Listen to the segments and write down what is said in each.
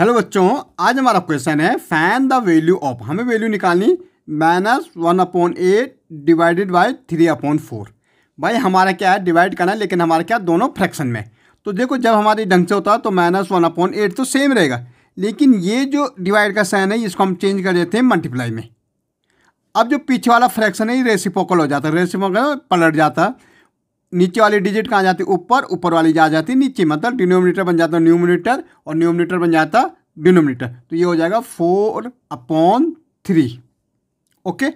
hello बच्चों आज हमारा क्वेश्चन है फैन द वैल्यू ऑफ हमें वैल्यू निकालनी minus one upon eight divided by three upon four भाई हमारा क्या है डिवाइड करना है लेकिन हमारा क्या दोनों फ्रैक्शन में तो देखो जब हमारे ढंग से होता है तो माइनस वन अपॉन एट तो सेम रहेगा लेकिन ये जो डिवाइड का साइन है इसको हम चेंज कर देते हैं मल्टीप्लाई में अब जो पीछे वाला फ्रैक्शन है ये रेसिपोकल हो जाता है रेसिपोकल पलट जाता है नीचे वाली डिजिट कहाँ जाती ऊपर ऊपर वाली जा जाती नीचे मतलब डिनोमिनेटर बन जाता न्यूमिनेटर और न्यूमिनेटर बन जाता डिनोमिनेटर तो ये हो जाएगा फोर अपॉन थ्री ओके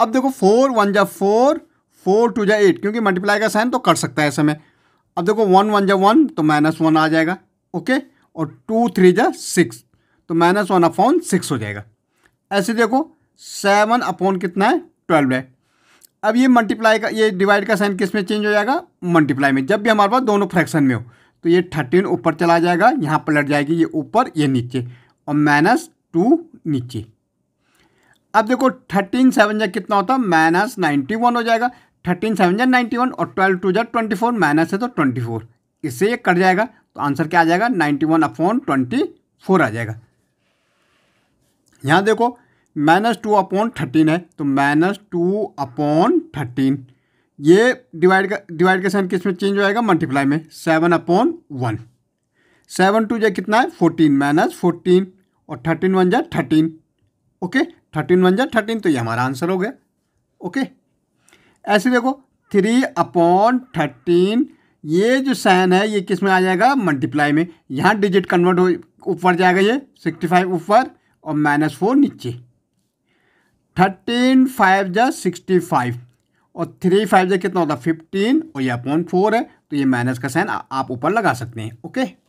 अब देखो फोर वन जा फोर फोर टू जा एट क्योंकि मल्टीप्लाई का साइन तो कर सकता है ऐसे में अब देखो वन वन जा वन तो माइनस वन आ जाएगा ओके और टू थ्री जा सिक्स तो माइनस वन अपॉन सिक्स हो जाएगा ऐसे देखो सेवन अपॉन कितना है ट्वेल्व है अब ये मल्टीप्लाई का ये डिवाइड का साइन किस में चेंज हो जाएगा मल्टीप्लाई में जब भी हमारे पास दोनों फ्रैक्शन में हो तो ये थर्टीन ऊपर चला जाएगा यहाँ पलट जाएगी ये ऊपर ये नीचे और माइनस टू नीचे अब देखो थर्टीन सेवन जै कितना होता है माइनस नाइन्टी वन हो जाएगा थर्टीन सेवन जै नाइन्टी वन और ट्वेल्व टू जै ट्वेंटी फोर माइनस है तो ट्वेंटी फोर इससे ये कट जाएगा तो आंसर क्या आ जाएगा ninety one upon twenty four आ जाएगा यहाँ देखो माइनस टू अपॉन थर्टीन है तो माइनस टू अपॉन थर्टीन ये डिवाइड का डिवाइड का साइन किस में चेंज हो जाएगा मल्टीप्लाई में seven upon one seven two जो कितना है फोर्टीन माइनस फोर्टीन और थर्टीन वन जाए थर्टीन ओके थर्टीन वन जाए थर्टीन तो ये हमारा आंसर हो गया ओके ऐसे देखो थ्री अपॉन थर्टीन ये जो साइन है ये किस में आ जाएगा मल्टीप्लाई में यहाँ डिजिट कन्वर्ट हो ऊपर जाएगा ये सिक्सटी फाइव ऊपर और माइनस फोर नीचे थर्टीन फाइव जा सिक्सटी फाइव और थ्री फाइव जा कितना होता है फिफ्टीन और ये अपॉन फोर है तो ये माइनस का साइन आप ऊपर लगा सकते हैं ओके